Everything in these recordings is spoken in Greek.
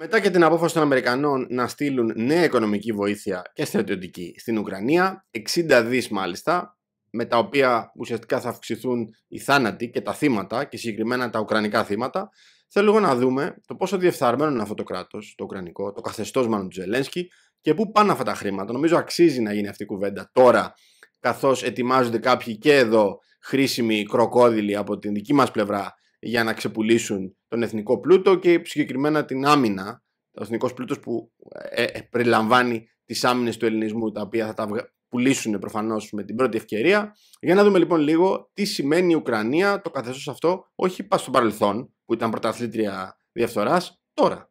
Μετά και την απόφαση των Αμερικανών να στείλουν νέα οικονομική βοήθεια και στρατιωτική στην Ουκρανία, 60 δις μάλιστα, με τα οποία ουσιαστικά θα αυξηθούν οι θάνατοι και τα θύματα και συγκεκριμένα τα ουκρανικά θύματα, θέλω εγώ να δούμε το πόσο διεφθαρμένο είναι αυτό το κράτος, το ουκρανικό, το καθεστώς μάλλον του Ζελένσκι και πού πάνε αυτά τα χρήματα. Νομίζω αξίζει να γίνει αυτή η κουβέντα τώρα, καθώς ετοιμάζονται κάποιοι και εδώ χρήσιμοι κροκόδηλοι από την δική μας πλευρά για να ξεπουλήσουν τον εθνικό πλούτο και συγκεκριμένα την άμυνα, ο εθνικός πλούτος που ε, ε, περιλαμβάνει τις άμυνες του ελληνισμού, τα οποία θα τα πουλήσουν προφανώς με την πρώτη ευκαιρία. Για να δούμε λοιπόν λίγο τι σημαίνει η Ουκρανία, το καθεστώς αυτό, όχι πας στο παρελθόν, που ήταν πρωταθλήτρια διαφθοράς, τώρα.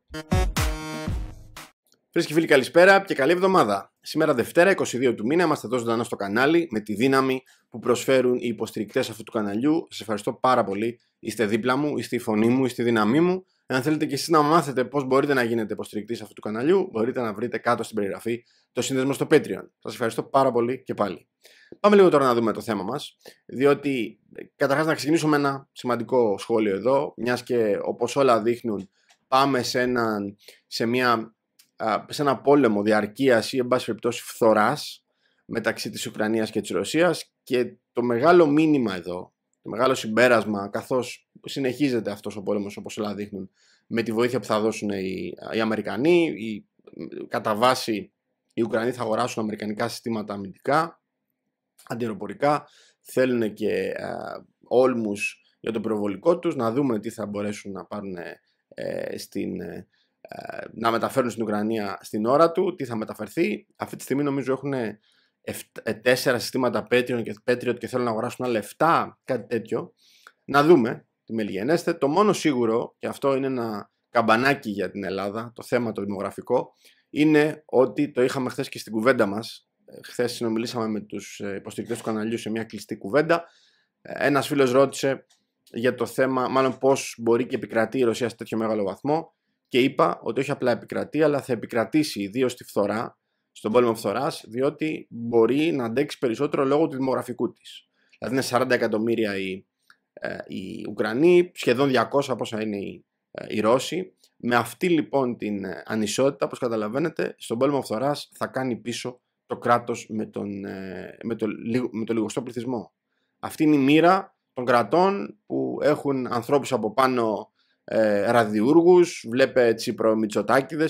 Φίλες και φίλοι, καλησπέρα και καλή εβδομάδα. Σήμερα Δευτέρα, 22 του μήνα, είμαστε εδώ ζωντανά στο κανάλι με τη δύναμη που προσφέρουν οι υποστηρικτές αυτού του καναλιού. Σας ευχαριστώ πάρα πολύ Είστε δίπλα μου, είστε η φωνή μου, είστε η δύναμή μου. αν θέλετε και εσείς να μάθετε πώς μπορείτε να γίνετε υποστηρικτής αυτού του καναλιού, μπορείτε να βρείτε κάτω στην περιγραφή το σύνδεσμο στο Patreon. σας ευχαριστώ πάρα πολύ και πάλι. Πάμε λίγο τώρα να δούμε το θέμα μας Διότι, καταρχάς να ξεκινήσουμε ένα σημαντικό σχόλιο εδώ, μιας και όπως όλα δείχνουν, πάμε σε, ένα, σε, μια, σε ένα πόλεμο διαρκείας ή, εν πάση περιπτώσει, φθοράς μεταξύ της Ουκρανίας και της Ρωσίας. Και το μεγάλο μήνυμα εδώ μεγάλο συμπέρασμα, καθώς συνεχίζεται αυτός ο πόλεμος όπως όλα δείχνουν, με τη βοήθεια που θα δώσουν οι, οι Αμερικανοί, οι, κατά βάση οι Ουκρανοί θα αγοράσουν αμερικανικά συστήματα αμυντικά, αντιεροπορικά, θέλουν και όλμους για το προβολικό τους, να δούμε τι θα μπορέσουν να πάρουν ε, στην, ε, να μεταφέρουν στην Ουκρανία στην ώρα του, τι θα μεταφερθεί. Αυτή τη στιγμή νομίζω έχουν ε, τέσσερα συστήματα Patreon και, Patriot και θέλουν να αγοράσουν άλλα λεφτά, κάτι τέτοιο. Να δούμε τι Μελιγενέστε. Το μόνο σίγουρο, και αυτό είναι ένα καμπανάκι για την Ελλάδα, το θέμα το δημογραφικό, είναι ότι το είχαμε χθες και στην κουβέντα μας. Ε, χθες συνομιλήσαμε με τους ε, υποστηρικτές του καναλιού σε μια κλειστή κουβέντα. Ένας φίλος ρώτησε για το θέμα, μάλλον πώς μπορεί και επικρατεί η Ρωσία σε τέτοιο μεγάλο βαθμό και είπα ότι όχι απλά επικρατεί, αλλά θα επικρατήσει ιδίως στη φθορά στον πόλεμο φθοράς, διότι μπορεί να αντέξει περισσότερο λόγω του δημογραφικού της. Δηλαδή, είναι 40 εκατομμύρια οι, ε, οι Ουκρανοί, σχεδόν 200 πόσα είναι ε, οι, Ρώσοι. Με αυτή λοιπόν την ε, ανισότητα, όπως καταλαβαίνετε, στον πόλεμο φθοράς θα κάνει πίσω το κράτος με, τον, με, το, με λιγοστό πληθυσμό. Αυτή είναι η μοίρα των κρατών που έχουν ανθρώπους από πάνω ε, ραδιούργους, βλέπε τσίπρο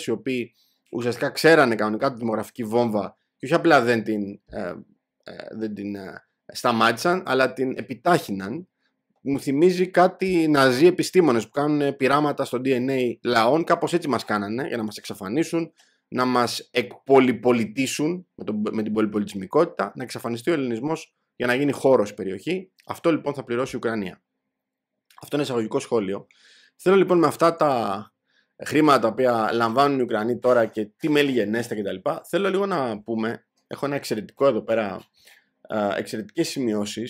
οι οποίοι ουσιαστικά ξέρανε κανονικά τη δημογραφική βόμβα και όχι απλά δεν την, ε, ε, δεν την ε, σταμάτησαν, αλλά την επιτάχυναν. Μου θυμίζει κάτι ναζί επιστήμονες που κάνουν πειράματα στο DNA λαών, κάπως έτσι μας κάνανε για να μας εξαφανίσουν, να μας εκπολιπολιτήσουν με, το, με την πολυπολιτισμικότητα, να εξαφανιστεί ο ελληνισμός για να γίνει χώρος περιοχή. Αυτό λοιπόν θα πληρώσει η Ουκρανία. Αυτό είναι εισαγωγικό σχόλιο. Θέλω λοιπόν με αυτά τα χρήματα τα οποία λαμβάνουν οι Ουκρανοί τώρα και τι μέλη γενέστε κτλ. Θέλω λίγο να πούμε, έχω ένα εξαιρετικό εδώ πέρα, εξαιρετικές σημειώσεις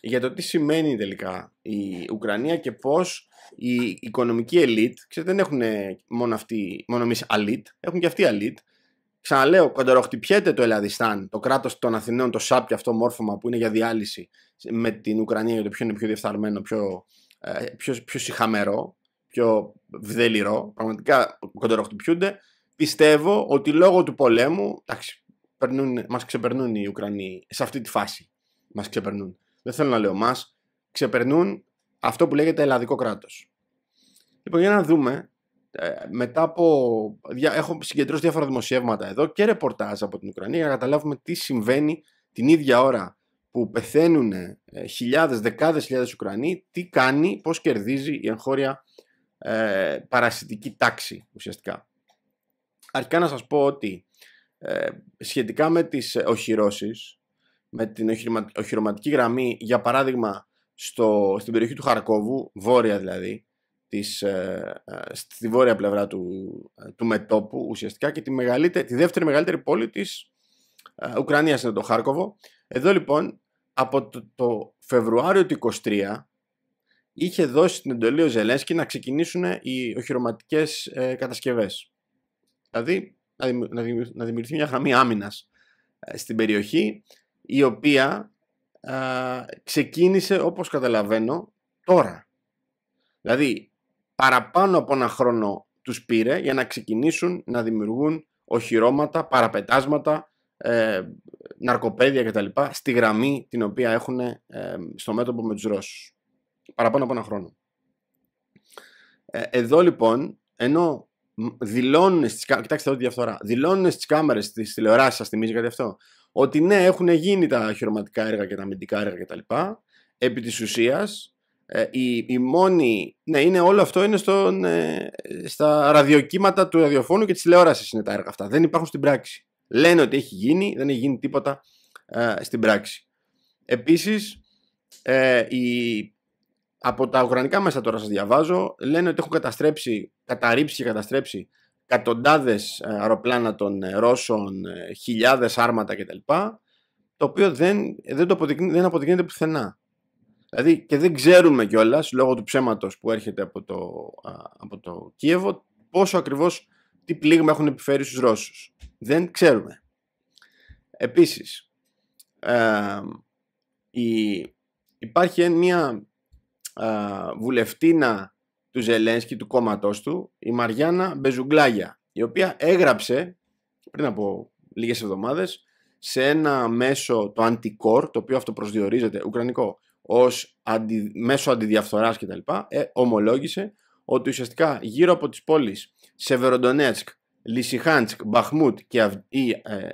για το τι σημαίνει τελικά η Ουκρανία και πώς η οικονομική ελίτ, ξέρετε δεν έχουν μόνο, αυτοί, μόνο εμείς αλίτ, έχουν και αυτοί αλίτ, Ξαναλέω, κοντεροχτυπιέται το Ελλαδιστάν, το κράτος των Αθηναίων, το ΣΑΠ αυτό μόρφωμα που είναι για διάλυση με την Ουκρανία για το ποιο είναι πιο διεφθαρμένο, πιο, ε, πιο, πιο συχαμερό πιο δελειρό. Πραγματικά κοντεροχτυπιούνται. Πιστεύω ότι λόγω του πολέμου. Εντάξει, μας ξεπερνούν οι Ουκρανοί σε αυτή τη φάση. Μας ξεπερνούν. Δεν θέλω να λέω μας. Ξεπερνούν αυτό που λέγεται ελλαδικό κράτος. Λοιπόν, για να δούμε. Ε, μετά από. Έχω συγκεντρώσει διάφορα δημοσιεύματα εδώ και ρεπορτάζ από την Ουκρανία για να καταλάβουμε τι συμβαίνει την ίδια ώρα που πεθαίνουν ε, χιλιάδες, δεκάδες χιλιάδες Ουκρανοί, τι κάνει, πώς κερδίζει η εγχώρια ε, παρασιτική τάξη ουσιαστικά. Αρχικά να σας πω ότι ε, σχετικά με τις οχυρώσεις, με την οχυρωματική, οχυρωματική γραμμή, για παράδειγμα στο, στην περιοχή του Χαρκόβου, βόρεια δηλαδή, της, ε, ε, στη βόρεια πλευρά του, του μετόπου ουσιαστικά και τη, μεγαλύτερη, τη δεύτερη μεγαλύτερη πόλη της Ουκρανίας είναι το Χάρκοβο. Εδώ λοιπόν από το, Φεβρουάριο του 23 είχε δώσει την εντολή ο Ζελένσκι να ξεκινήσουν οι οχυρωματικές ε, κατασκευές. Δηλαδή να δημιουργηθεί μια γραμμή άμυνας ε, στην περιοχή, η οποία ξεκίνησε όπως καταλαβαίνω τώρα. Δηλαδή παραπάνω από ένα χρόνο τους πήρε για να ξεκινήσουν να δημιουργούν οχυρώματα, παραπετάσματα, ε, ναρκοπαίδια κτλ. στη γραμμή την οποία έχουν ε, στο μέτωπο με τους Ρώσους παραπάνω από ένα χρόνο. Ε, εδώ λοιπόν, ενώ δηλώνουν στις, κοιτάξτε εδώ τη διαφθορά, δηλώνουν στις κάμερες της τηλεοράσης, σας θυμίζει κάτι αυτό, ότι ναι έχουν γίνει τα χειροματικά έργα και τα αμυντικά έργα κτλ. Επί της ουσίας, ε, η, η μόνη, ναι είναι όλο αυτό είναι στον, ε, στα ραδιοκύματα του ραδιοφώνου και της τηλεόρασης είναι τα έργα αυτά, δεν υπάρχουν στην πράξη. Λένε ότι έχει γίνει, δεν έχει γίνει τίποτα ε, στην πράξη. Επίσης, ε, η από τα ουκρανικά μέσα τώρα σας διαβάζω, λένε ότι έχουν καταστρέψει, καταρρύψει και καταστρέψει εκατοντάδες ε, αεροπλάνα των ε, Ρώσων, ε, χιλιάδες άρματα κτλ. Το οποίο δεν, δεν, το αποδεικνύεται, δεν αποδεικνύεται πουθενά. Δηλαδή και δεν ξέρουμε κιόλας λόγω του ψέματος που έρχεται από το, από το Κίεβο πόσο ακριβώς τι πλήγμα έχουν επιφέρει στους Ρώσους. Δεν ξέρουμε. Επίσης, υπάρχει μια βουλευτίνα του Ζελένσκι, του κόμματός του, η Μαριάννα Μπεζουγκλάγια, η οποία έγραψε πριν από λίγες εβδομάδες σε ένα μέσο, το αντικορ, το οποίο αυτοπροσδιορίζεται ουκρανικό ως αντι, μέσο αντιδιαφθοράς κτλ, ε, ομολόγησε ότι ουσιαστικά γύρω από τις πόλεις Σεβεροντονέτσκ, Λισιχάντσκ, Μπαχμούτ και η ε,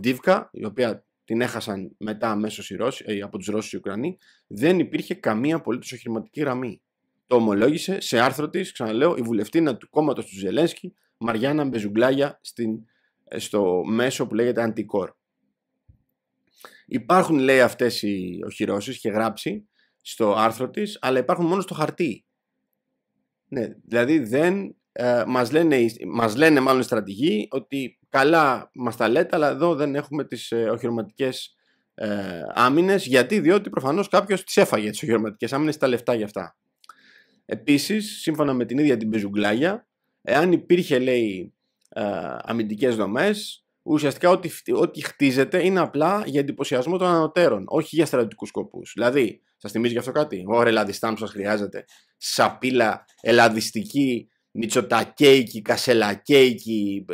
ε η οποία την έχασαν μετά αμέσως ε, από τους Ρώσους οι Ουκρανοί, δεν υπήρχε καμία απολύτως οχηρηματική γραμμή. Το ομολόγησε σε άρθρο της, ξαναλέω, η βουλευτήνα του κόμματος του Ζελένσκι, Μαριάννα Μπεζουγκλάγια, στην, ε, στο μέσο που λέγεται Αντικόρ. Υπάρχουν, λέει, αυτές οι οχυρώσεις, και γράψει στο άρθρο της, αλλά υπάρχουν μόνο στο χαρτί. Ναι, δηλαδή δεν ε, μας, λένε, μας λένε μάλλον οι στρατηγοί ότι καλά μας τα λέτε αλλά εδώ δεν έχουμε τις ε, οχυρωματικές ε, άμυνες γιατί διότι προφανώς κάποιος τις έφαγε τις οχυρωματικές άμυνες τα λεφτά για αυτά. Επίσης, σύμφωνα με την ίδια την Πεζουγκλάγια, εάν υπήρχε λέει ε, αμυντικές δομές, ουσιαστικά ό,τι, ό,τι χτίζεται είναι απλά για εντυπωσιασμό των ανωτέρων, όχι για στρατιωτικούς σκοπούς. Δηλαδή, σας θυμίζει γι' αυτό κάτι, ωραία ελαδιστάν που σα χρειάζεται, σαπίλα ελαδιστική Μητσοτακέικοι, Κασελακέικοι,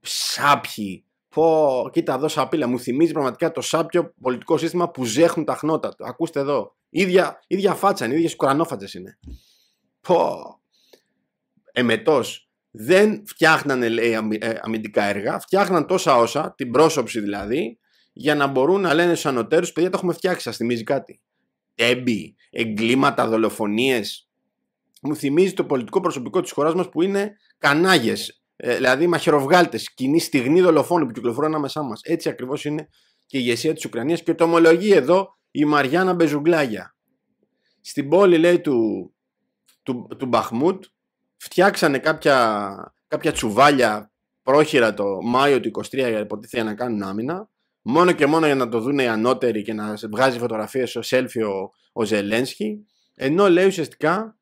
Σάπιοι. Πω, κοίτα εδώ σαπίλα, μου θυμίζει πραγματικά το σάπιο πολιτικό σύστημα που ζέχουν τα χνότα του. Ακούστε εδώ. Ίδια, ίδια φάτσα ίδιες είναι. Πω. Εμετός. Δεν φτιάχνανε λέει, ε, αμυντικά έργα, φτιάχναν τόσα όσα, την πρόσωψη δηλαδή, για να μπορούν να λένε στους ανωτέρους: Παιδιά, το έχουμε φτιάξει, σας θυμίζει κάτι. Έμπι, εγκλήματα, δολοφονίες μου θυμίζει το πολιτικό προσωπικό της χώρας μας που είναι κανάγες, ε, δηλαδή μαχαιροβγάλτες, κοινή στιγμή δολοφόνου που κυκλοφορούν ανάμεσά μας. Έτσι ακριβώς είναι και η ηγεσία της Ουκρανίας και το ομολογεί εδώ η Μαριάννα Μπεζουγκλάγια. Στην πόλη λέει του, του, του Μπαχμούτ φτιάξανε κάποια, κάποια τσουβάλια πρόχειρα το Μάιο του 23 για υποτίθεται να κάνουν άμυνα μόνο και μόνο για να το δουν οι ανώτεροι και να βγάζει φωτογραφίες στο selfie ο, ο Ζελένσκι ενώ λέει ουσιαστικά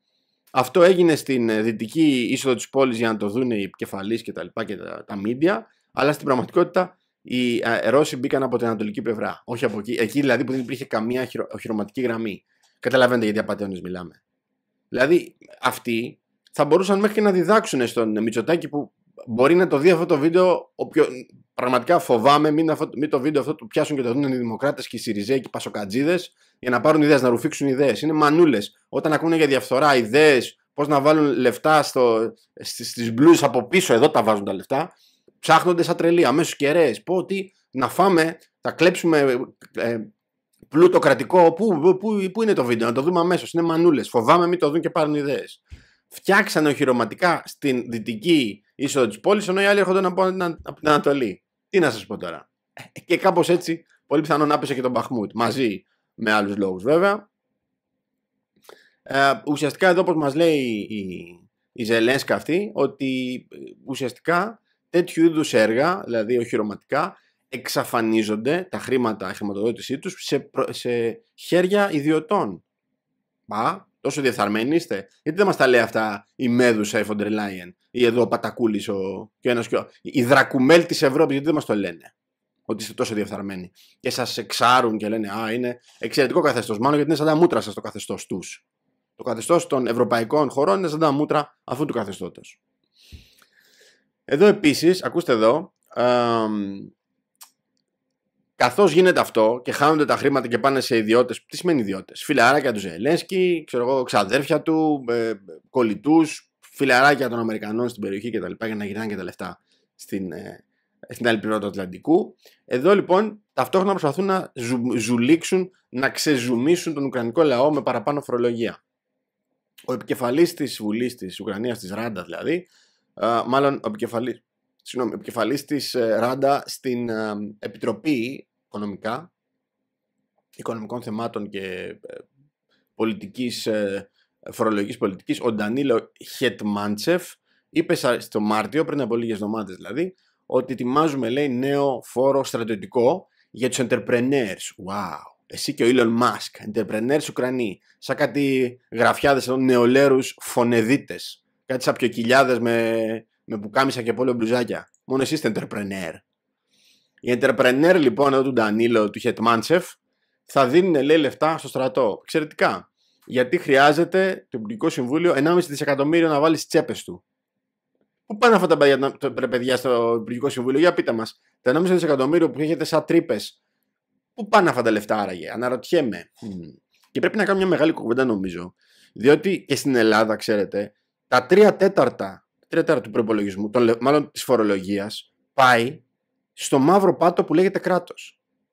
αυτό έγινε στην ε, δυτική είσοδο της πόλης για να το δουν οι επικεφαλείς και τα λοιπά και τα, τα μίντια, αλλά στην πραγματικότητα οι ε, Ρώσοι μπήκαν από την ανατολική πλευρά, όχι από εκεί, εκεί δηλαδή που δεν υπήρχε καμία χειρο, χειροματική γραμμή. Καταλαβαίνετε γιατί απαταιώνε μιλάμε. Δηλαδή αυτοί θα μπορούσαν μέχρι και να διδάξουν στον Μητσοτάκη που μπορεί να το δει αυτό το βίντεο. Οποιο... Πραγματικά φοβάμαι μην, αυτό, το βίντεο αυτό το πιάσουν και το δουν οι Δημοκράτες και οι Σιριζέ και οι Πασοκατζίδες για να πάρουν ιδέες, να ρουφήξουν ιδέες. Είναι μανούλες όταν ακούνε για διαφθορά, ιδέες, πώς να βάλουν λεφτά στο, στις, blues από πίσω, εδώ τα βάζουν τα λεφτά, ψάχνονται σαν τρελή, αμέσως κεραίες. Πω ότι να φάμε, θα κλέψουμε ε, πλούτο κρατικό. Πού, πού, είναι το βίντεο, να το δούμε αμέσως. Είναι μανούλες. Φοβάμαι μην το δουν και πάρουν ιδέες. Φτιάξανε οχυρωματικά στην δυτική είσοδο της πόλης, ενώ οι άλλοι έρχονταν από, από την Ανατολή. Τι να σας πω τώρα. Ε, και κάπως έτσι, πολύ πιθανόν άπεσε και τον Μπαχμούτ μαζί με άλλους λόγους βέβαια. Ε, ουσιαστικά εδώ όπως μας λέει η, η Ζελέσκα αυτή ότι ε, ουσιαστικά τέτοιου είδους έργα, δηλαδή οχυρωματικά, εξαφανίζονται τα χρήματα, η χρηματοδότησή τους σε, σε χέρια ιδιωτών. Μα, τόσο διεφθαρμένοι είστε. Γιατί δεν μας τα λέει αυτά η Μέδουσα, η Φοντερ Λάιεν, ή εδώ ο Πατακούλης, ο, και ένας, και ο, η Δρακουμέλ της Ευρώπης, γιατί δεν μας το λένε ότι είστε τόσο διεφθαρμένοι. Και σας εξάρουν και λένε, α, είναι εξαιρετικό καθεστώς, μάλλον γιατί είναι σαν τα μούτρα σας το καθεστώς τους. Το καθεστώς των ευρωπαϊκών χωρών είναι σαν τα μούτρα αυτού του καθεστώτος. Εδώ επίσης, ακούστε εδώ, ε, καθώς γίνεται αυτό και χάνονται τα χρήματα και πάνε σε ιδιώτες, τι σημαίνει ιδιώτες, φιλαράκια του Ζελένσκι, ξέρω εγώ, ξαδέρφια του, ε, ε κολλητούς, φιλαράκια των Αμερικανών στην περιοχή κτλ. για να γυρνάνε και τα λεφτά στην, ε, άλλη πλευρά του Ατλαντικού. Εδώ λοιπόν ταυτόχρονα προσπαθούν να ζου, ζουλήξουν, να ξεζουμίσουν τον Ουκρανικό λαό με παραπάνω φορολογία ο επικεφαλής της Βουλής της Ουκρανίας, της Ράντα δηλαδή, α, μάλλον ο επικεφαλής, επικεφαλής της ε, Ράντα στην ε, Επιτροπή Οικονομικά, Οικονομικών Θεμάτων και ε, πολιτικής, φορολογικής πολιτικής, ο Ντανίλο Χετμάντσεφ, είπε στο Μάρτιο, πριν από λίγες εβδομάδες δηλαδή, ότι ετοιμάζουμε λέει νέο φόρο στρατιωτικό για τους entrepreneurs. Wow! εσύ και ο Elon Musk, entrepreneurs Ουκρανοί, σαν κάτι γραφιάδες, εδώ φωνεδίτε. φωνεδίτες, κάτι σαν πιο κοιλιάδε με, με πουκάμισα και πόλεμο μπλουζάκια. Μόνο εσύ είστε entrepreneur. Οι entrepreneur λοιπόν εδώ του Ντανίλο, του Χετμάντσεφ, θα δίνουν λέει λεφτά στο στρατό. Εξαιρετικά. Γιατί χρειάζεται το Υπουργικό Συμβούλιο 1,5 δισεκατομμύριο να βάλει στις τσέπες του. Πού πάνε αυτά τα παιδιά, παιδιά στο Υπουργικό Συμβούλιο, για πείτε μας. Τα 1,5 δισεκατομμύριο που έχετε σαν τρύπες Πού πάνε αυτά τα λεφτά άραγε, αναρωτιέμαι. Και πρέπει να κάνω μια μεγάλη κουβέντα νομίζω. Διότι και στην Ελλάδα, ξέρετε, τα τρία τέταρτα, τέταρτα του προπολογισμού, μάλλον της φορολογίας, πάει στο μαύρο πάτο που λέγεται κράτος.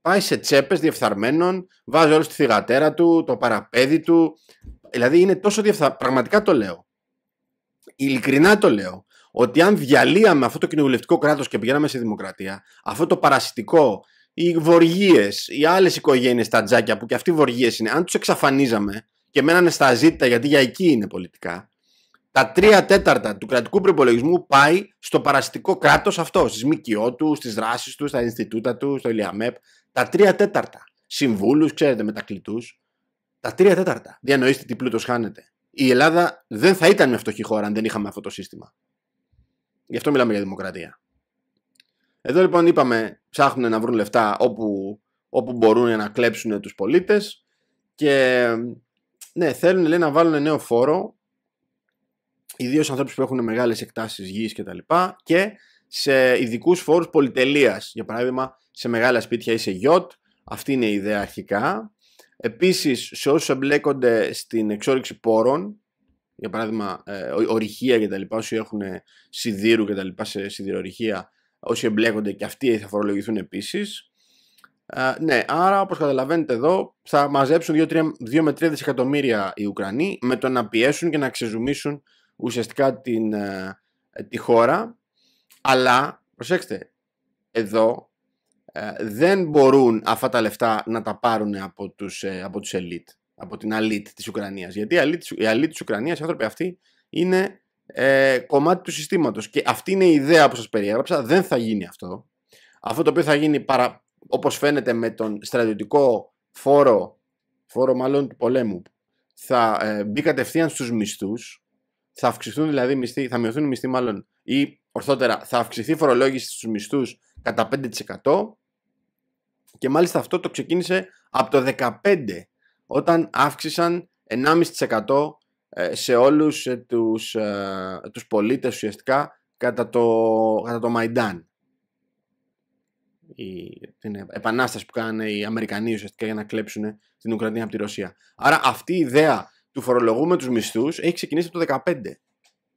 Πάει σε τσέπες διεφθαρμένων, βάζει όλο τη θηγατέρα του, το παραπέδι του. Δηλαδή είναι τόσο διεφθαρμένο. Πραγματικά το λέω. Ειλικρινά το λέω. Ότι αν διαλύαμε αυτό το κοινοβουλευτικό κράτος και πηγαίναμε σε δημοκρατία, αυτό το παρασιτικό οι βοργίες, οι άλλες οικογένειες, τα τζάκια που και αυτοί βοργίες είναι, αν τους εξαφανίζαμε και μένανε στα ζήτητα, γιατί για εκεί είναι πολιτικά, τα τρία τέταρτα του κρατικού προπολογισμού πάει στο παραστικό κράτος αυτό, στις ΜΚΟ τους, στις δράσεις τους, στα Ινστιτούτα τους, στο ΙΛΙΑΜΕΠ. Τα τρία τέταρτα. Συμβούλους, ξέρετε, μετακλητούς. Τα τρία τέταρτα. Διανοήστε τι πλούτος χάνεται. Η Ελλάδα δεν θα ήταν μια φτωχή χώρα αν δεν είχαμε αυτό το σύστημα. Γι' αυτό μιλάμε για δημοκρατία. Εδώ λοιπόν είπαμε ψάχνουν να βρουν λεφτά όπου, όπου μπορούν να κλέψουν τους πολίτες και ναι, θέλουν λέει, να βάλουν νέο φόρο ιδίως ανθρώπους που έχουν μεγάλες εκτάσεις γης και τα λοιπά και σε ειδικούς φόρους πολυτελείας. Για παράδειγμα, σε μεγάλα σπίτια ή σε γιότ. Αυτή είναι η ιδέα αρχικά. Επίσης, σε όσους εμπλέκονται στην εξόριξη πόρων, για παράδειγμα, ε, ορυχεία και όσοι έχουν σιδήρου και τα λοιπά σε όσοι εμπλέκονται και αυτοί θα φορολογηθούν επίσης. ναι, άρα όπως καταλαβαίνετε εδώ θα μαζέψουν 2, 3, με 3 δισεκατομμύρια οι Ουκρανοί με το να πιέσουν και να ξεζουμίσουν ουσιαστικά την, ε, τη χώρα. Αλλά, προσέξτε, εδώ ε, δεν μπορούν αυτά τα λεφτά να τα πάρουν από τους, ε, από τους elite, από την αλήτ της Ουκρανίας. Γιατί η αλήτ, η Ουκρανία, της Ουκρανίας, οι άνθρωποι αυτοί, είναι ε, κομμάτι του συστήματος. Και αυτή είναι η ιδέα που σας περιέγραψα. Δεν θα γίνει αυτό. Αυτό το οποίο θα γίνει, παρα, όπως φαίνεται, με τον στρατιωτικό φόρο, φόρο μάλλον του πολέμου, θα ε, μπει κατευθείαν στους μισθούς, θα αυξηθούν δηλαδή μισθοί, θα μειωθούν οι μισθοί μάλλον, ή ορθότερα θα αυξηθεί η φορολόγηση στους μισθούς κατά 5% και μάλιστα αυτό το ξεκίνησε από το 15 όταν αύξησαν 1,5% ε, σε όλους ε, τους, ε, τους πολίτες ουσιαστικά κατά το, κατά το Μαϊντάν. Η, την επανάσταση που κάνανε οι Αμερικανοί ουσιαστικά για να κλέψουν την Ουκρανία από τη Ρωσία. Άρα αυτή η ιδέα του τους μισθούς έχει ξεκινήσει από το 2015.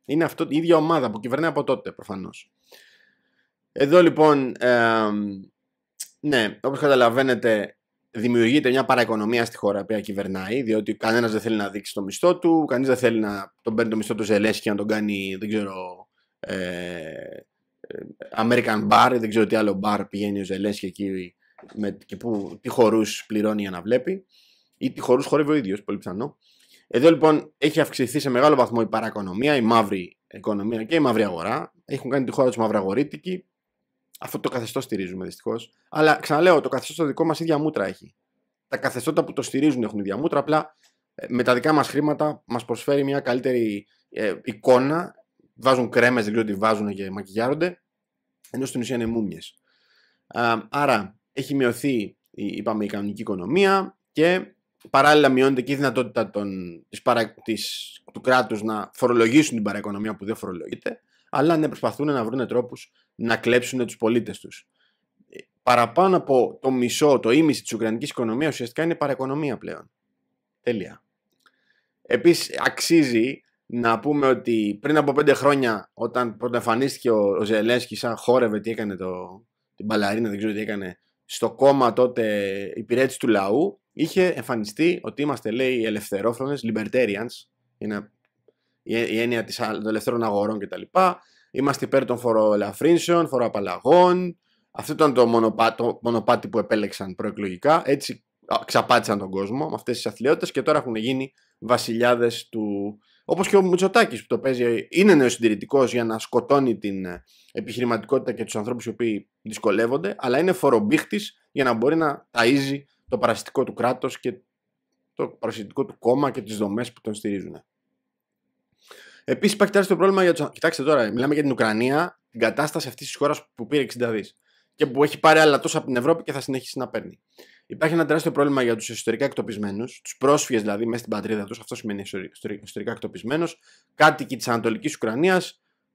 Είναι αυτό, η ίδια ομάδα που κυβερνάει από τότε προφανώς. Εδώ λοιπόν, ναι, όπως καταλαβαίνετε δημιουργείται μια παραοικονομία στη χώρα που κυβερνάει, διότι κανένας δεν θέλει να δείξει το μισθό του, κανείς δεν θέλει να τον παίρνει το μισθό του Ζελέσκι να τον κάνει, δεν ξέρω, ε, ε, American Bar, δεν ξέρω τι άλλο bar πηγαίνει ο Ζελέσκι εκεί με, και που, τι χορούς πληρώνει για να βλέπει, ή τι χορούς χορεύει ο ίδιος, πολύ πιθανό. Εδώ λοιπόν έχει αυξηθεί σε μεγάλο βαθμό η παραοικονομία, η μαύρη οικονομία και η μαύρη αγορά. Έχουν κάνει τη χώρα τους μαυραγορήτικη αυτό το καθεστώς στηρίζουμε δυστυχώς. Αλλά ξαναλέω, το καθεστώς το δικό μας ίδια μούτρα έχει. Τα καθεστώτα που το στηρίζουν έχουν ίδια μούτρα. Απλά ε, με τα δικά μας χρήματα μας προσφέρει μια καλύτερη ε, εικόνα. Βάζουν κρέμες, δεν ξέρω τι βάζουν και μακιγιάρονται. Ενώ στην ουσία είναι μούμιες. Άρα έχει μειωθεί η κανονική οικονομία και παράλληλα μειώνεται και η δυνατότητα των, της παρα, του κράτους να φορολογήσουν την παραοικονομία που δεν φορολογείται, αλλά να προσπαθούν να βρουν τρόπους να κλέψουν τους πολίτες τους. Ε, παραπάνω από το μισό, το ίμιση της Ουκρανικής οικονομίας ουσιαστικά είναι παραοικονομία πλέον. Τέλεια. Επίσης, αξίζει να πούμε ότι πριν από πέντε χρόνια όταν πρωτοεμφανίστηκε ο, ο Ζελέσκι σαν χόρευε τι έκανε το, την μπαλαρίνα, δεν ξέρω τι έκανε, στο κόμμα τότε υπηρέτηση του λαού, είχε εμφανιστεί ότι είμαστε λέει ελευθερόφρονες, libertarians, είναι η έννοια των ελευθερών αγορών κτλ. Είμαστε υπέρ των φοροελαφρύνσεων, φοροαπαλλαγών. Αυτό ήταν το μονοπάτι, το μονοπάτι που επέλεξαν προεκλογικά. Έτσι ξαπάτησαν τον κόσμο με αυτές τις αθλειότητες και τώρα έχουν γίνει βασιλιάδες του. Όπως και ο Μουτσοτάκη που το παίζει, είναι νεοσυντηρητικός για να σκοτώνει την ε, επιχειρηματικότητα και τους ανθρώπους οι οποίοι δυσκολεύονται, αλλά είναι φορομπίχτη για να μπορεί να ταΐζει το παραστικό του κράτος και το παραστικό του κόμμα και τις δομές που τον στηρίζουν. Επίσης υπάρχει τεράστιο πρόβλημα για τους. Κοιτάξτε τώρα, μιλάμε για την Ουκρανία, την κατάσταση αυτής της χώρας που πήρε 60 δις και που έχει πάρει άλλα τόσα από την Ευρώπη και θα συνεχίσει να παίρνει. Υπάρχει ένα τεράστιο πρόβλημα για τους εσωτερικά εκτοπισμένους, τους πρόσφυγες δηλαδή μέσα στην πατρίδα τους, αυτό σημαίνει εσωτερικά εκτοπισμένο, κάτοικοι της Ανατολικής Ουκρανίας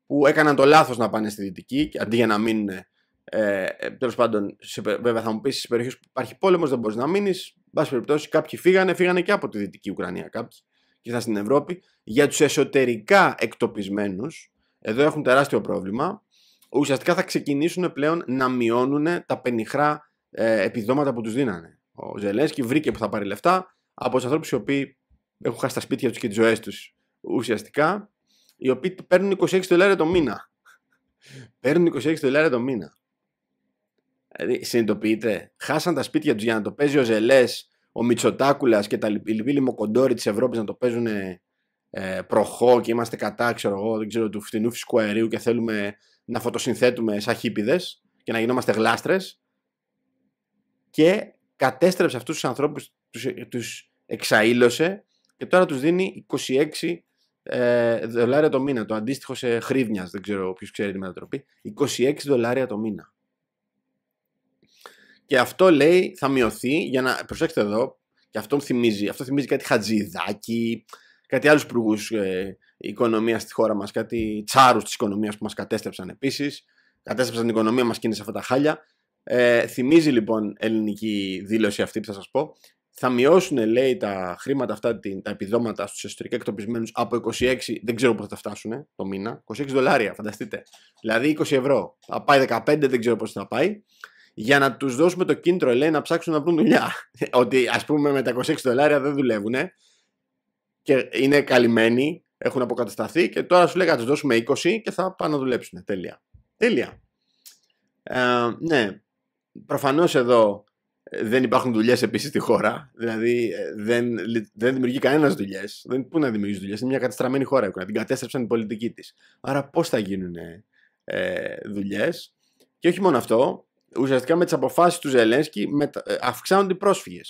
που έκαναν το λάθος να πάνε στη Δυτική, αντί για να μείνουν. Ε, ε Τέλος πάντων, σε, βέβαια θα μου πεις στις περιοχές που υπάρχει πόλεμος, δεν μπορείς να μείνεις. Εν περιπτώσει, κάποιοι φύγανε, φύγανε και από τη Δυτική Ουκρανία κάποιοι και θα στην Ευρώπη. Για τους εσωτερικά εκτοπισμένους, εδώ έχουν τεράστιο πρόβλημα, ουσιαστικά θα ξεκινήσουν πλέον να μειώνουν τα πενιχρά ε, επιδόματα που τους δίνανε. Ο Ζελέσκι βρήκε που θα πάρει λεφτά από τους ανθρώπους οι οποίοι έχουν χάσει τα σπίτια τους και τις ζωές τους ουσιαστικά, οι οποίοι παίρνουν 26 δολάρια το μήνα. παίρνουν 26 δολάρια το μήνα. Δηλαδή, συνειδητοποιείτε, χάσαν τα σπίτια τους για να το παίζει ο Ζελέσκι ο Μητσοτάκουλας και τα λοιπή λιμοκοντόροι της Ευρώπης να το παίζουν ε, ε, προχώ και είμαστε κατά, ξέρω εγώ, δεν ξέρω, του φθηνού φυσικού αερίου και θέλουμε να φωτοσυνθέτουμε σαν χίπηδες και να γινόμαστε γλάστρες. Και κατέστρεψε αυτούς τους ανθρώπους, τους τους εξαήλωσε και τώρα τους δίνει 26 ε, δολάρια το μήνα. Το αντίστοιχο σε χρήβνια, δεν ξέρω ποιος ξέρει τη μετατροπή. 26 δολάρια το μήνα. Και αυτό λέει θα μειωθεί για να. Προσέξτε εδώ, και αυτό θυμίζει. Αυτό θυμίζει κάτι χατζηδάκι, κάτι άλλους υπουργούς ε, οικονομίας στη χώρα μας, κάτι τσάρους της οικονομίας που μας κατέστρεψαν επίσης. Κατέστρεψαν την οικονομία μας και είναι σε αυτά τα χάλια. Ε, θυμίζει λοιπόν ελληνική δήλωση αυτή που θα σας πω. Θα μειώσουν, λέει, τα χρήματα αυτά, τα επιδόματα στους εσωτερικά εκτοπισμένους από 26, δεν ξέρω πότε θα φτάσουν το μήνα. 26 δολάρια, φανταστείτε. Δηλαδή 20 ευρώ. Θα πάει 15, δεν ξέρω πώ θα πάει για να τους δώσουμε το κίνητρο, λέει, να ψάξουν να βρουν δουλειά. Ότι ας πούμε με τα 26 δολάρια δεν δουλεύουν και είναι καλυμμένοι, έχουν αποκατασταθεί και τώρα σου λέει να τους δώσουμε 20 και θα πάνε να δουλέψουν. Τέλεια. Τέλεια. Ε, ναι. Προφανώς εδώ ε, δεν υπάρχουν δουλειές επίσης στη χώρα. Δηλαδή ε, δεν, δεν δημιουργεί κανένας δουλειές. Δεν πού να δημιουργήσει δουλειές. Είναι μια κατεστραμμένη χώρα Την κατέστρεψαν οι πολιτικοί της. Άρα πώς θα γίνουν δουλειές. Και όχι μόνο αυτό, ουσιαστικά με τις αποφάσεις του Ζελένσκι ε, αυξάνονται οι πρόσφυγες.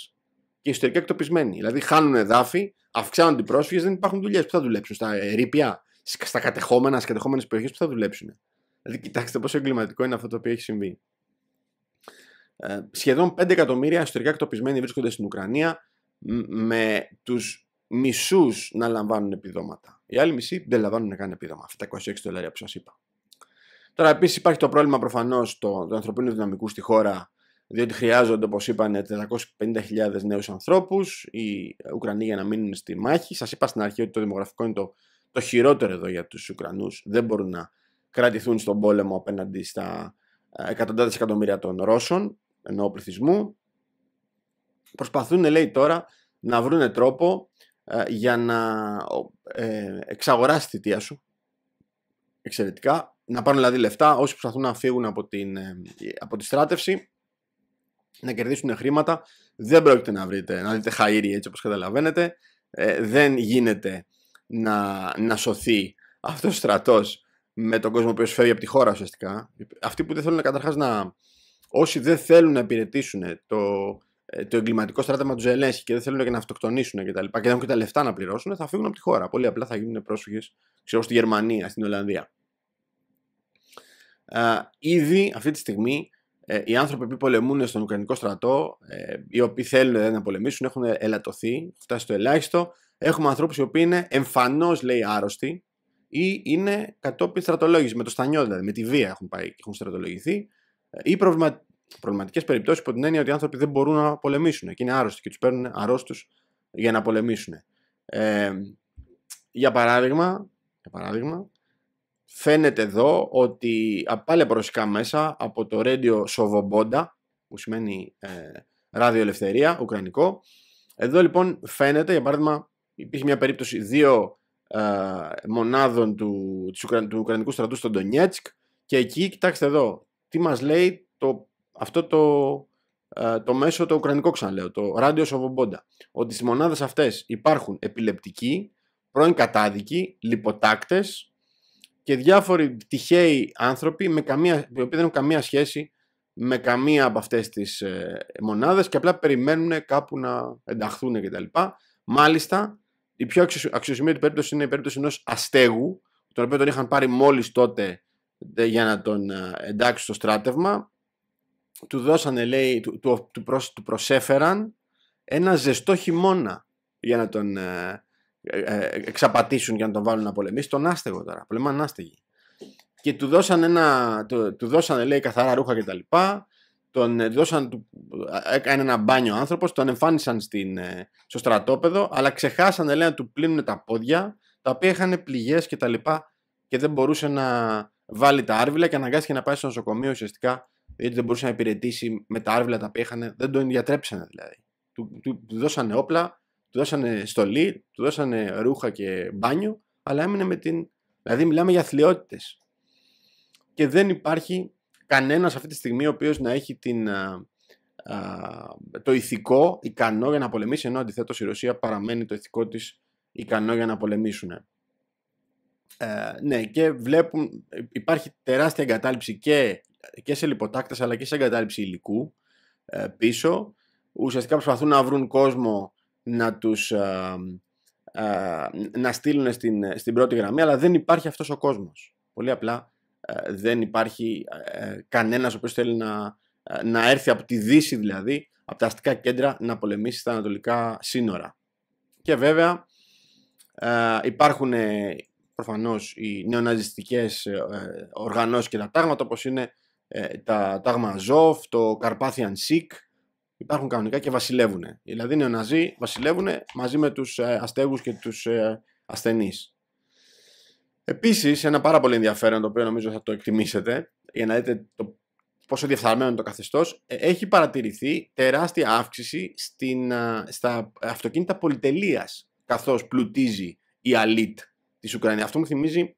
Και ιστορικά εκτοπισμένοι. Δηλαδή χάνουν εδάφη, αυξάνονται οι πρόσφυγες, δεν υπάρχουν δουλειές που θα δουλέψουν στα ερήπια, στα κατεχόμενα, στις κατεχόμενες περιοχές που θα δουλέψουν. Δηλαδή, κοιτάξτε πόσο εγκληματικό είναι αυτό το οποίο έχει συμβεί. Ε, σχεδόν 5 εκατομμύρια ιστορικά εκτοπισμένοι βρίσκονται στην Ουκρανία με τους μισούς να λαμβάνουν επιδόματα. Οι άλλοι μισοί δεν λαμβάνουν καν επιδόματα. Αυτά τα 26 δολάρια που σας είπα. Τώρα επίσης υπάρχει το πρόβλημα προφανώς του το ανθρωπίνου δυναμικού στη χώρα, διότι χρειάζονται, όπως είπαν, 450.000 νέους ανθρώπους, οι Ουκρανοί για να μείνουν στη μάχη. Σας είπα στην αρχή ότι το δημογραφικό είναι το, το χειρότερο εδώ για τους Ουκρανούς. Δεν μπορούν να κρατηθούν στον πόλεμο απέναντι στα ε, εκατοντάδες εκατομμύρια των Ρώσων, ενώ πληθυσμού. Προσπαθούν, λέει τώρα, να βρουν τρόπο ε, για να ε, εξαγοράσει τη θητεία σου. Εξαιρετικά, να πάρουν δηλαδή λεφτά όσοι προσπαθούν να φύγουν από, την, ε, από τη στράτευση να κερδίσουν χρήματα δεν πρόκειται να βρείτε, να δείτε χαΐρι έτσι όπως καταλαβαίνετε ε, δεν γίνεται να, να σωθεί αυτός ο στρατός με τον κόσμο που φεύγει από τη χώρα ουσιαστικά αυτοί που δεν θέλουν καταρχάς να όσοι δεν θέλουν να υπηρετήσουν το, ε, το εγκληματικό στράτευμα τους Ζελένσκι και δεν θέλουν και να αυτοκτονήσουν και τα λοιπά και δεν έχουν και τα λεφτά να πληρώσουν θα φύγουν από τη χώρα πολύ απλά θα γίνουν πρόσφυγες, ξέρω στη Γερμανία, στην Ολλανδία ήδη αυτή τη στιγμή ε, οι άνθρωποι που πολεμούν στον Ουκρανικό στρατό, ε, οι οποίοι θέλουν δηλαδή, να πολεμήσουν, έχουν ελαττωθεί, φτάσει στο ελάχιστο. Έχουμε ανθρώπους οι οποίοι είναι εμφανώς, λέει, άρρωστοι ή είναι κατόπιν στρατολόγηση, με το στανιό δηλαδή, με τη βία έχουν, πάει, έχουν στρατολογηθεί. Ε, ή προβλημα... προβληματικές περιπτώσεις υπό την έννοια ότι οι άνθρωποι δεν μπορούν να πολεμήσουν και είναι άρρωστοι και τους παίρνουν αρρώστους για να πολεμήσουν. Ε, για παράδειγμα, για παράδειγμα Φαίνεται εδώ ότι από πάλι ρωσικά μέσα, από το Radio σοβομπόντα που σημαίνει ε, ράδιο ελευθερία, ουκρανικό. Εδώ λοιπόν φαίνεται, για παράδειγμα, υπήρχε μια περίπτωση δύο ε, μονάδων του, του, Ουκρανικού στρατού στο Ντονιέτσκ και εκεί, κοιτάξτε εδώ, τι μας λέει το, αυτό το, ε, το μέσο το ουκρανικό ξαναλέω, το Ράδιο Σοβομπόντα, ότι στις μονάδες αυτές υπάρχουν επιλεπτικοί, πρώην κατάδικοι, λιποτάκτες, και διάφοροι τυχαίοι άνθρωποι με καμία, οποίοι δεν έχουν καμία σχέση με καμία από αυτές τις ε, μονάδες και απλά περιμένουν κάπου να ενταχθούν κτλ. Μάλιστα, η πιο αξιοσημείωτη περίπτωση είναι η περίπτωση ενός αστέγου, τον οποίο τον είχαν πάρει μόλις τότε για να τον ε, εντάξει στο στράτευμα. Του δώσανε, λέει, του, του, προσέφεραν ένα ζεστό χειμώνα για να τον, ε, ε, ε, ε, εξαπατήσουν για να τον βάλουν να πολεμήσει. Τον άστεγο τώρα. Πολεμάνε άστεγοι. Και του δώσαν, ένα, του, του λέει καθαρά ρούχα κτλ. Τον δώσαν, έκανε ένα μπάνιο άνθρωπος, τον εμφάνισαν στην, στο στρατόπεδο, αλλά ξεχάσανε λέει να του πλύνουν τα πόδια, τα οποία είχαν πληγέ κτλ. Και, και δεν μπορούσε να βάλει τα άρβιλα και αναγκάστηκε να πάει στο νοσοκομείο ουσιαστικά, γιατί δεν μπορούσε να υπηρετήσει με τα άρβιλα τα οποία είχαν. Δεν τον διατρέψανε δηλαδή. Του, του, του δώσανε όπλα, του δώσανε στολή, του δώσανε ρούχα και μπάνιο, αλλά έμεινε με την. Δηλαδή, μιλάμε για αθλειότητες. Και δεν υπάρχει κανένας αυτή τη στιγμή ο οποίος να έχει την, α, το ηθικό ικανό για να πολεμήσει, ενώ αντιθέτως η Ρωσία παραμένει το ηθικό της ικανό για να πολεμήσουν. Ε, ναι, και βλέπουν, υπάρχει τεράστια εγκατάλειψη και, και σε λιποτάκτες αλλά και σε εγκατάλειψη υλικού ε, πίσω. Ουσιαστικά προσπαθούν να βρουν κόσμο να τους α, να στείλουν στην, στην πρώτη γραμμή αλλά δεν υπάρχει αυτός ο κόσμος πολύ απλά ε, δεν υπάρχει ε, κανένας ο οποίος θέλει να, ε, να έρθει από τη δύση δηλαδή από τα αστικά κέντρα να πολεμήσει στα ανατολικά σύνορα και βέβαια υπάρχουν προφανώς οι νεοναζιστικές οργανώσεις και τα τάγματα όπως είναι τα τάγμα Ζόφ, το Carpathian Sikh υπάρχουν κανονικά και βασιλεύουν. Δηλαδή, οι νεοναζί βασιλεύουν μαζί με τους ε, αστέγους και τους ε, ασθενείς. Επίσης, ένα πάρα πολύ ενδιαφέρον το οποίο νομίζω θα το εκτιμήσετε για να δείτε το πόσο διεφθαρμένο είναι το καθεστώς, ε, έχει παρατηρηθεί τεράστια αύξηση στην, στα αυτοκίνητα πολυτελείας καθώς πλουτίζει η αλήτ της Ουκρανίας. Αυτό μου θυμίζει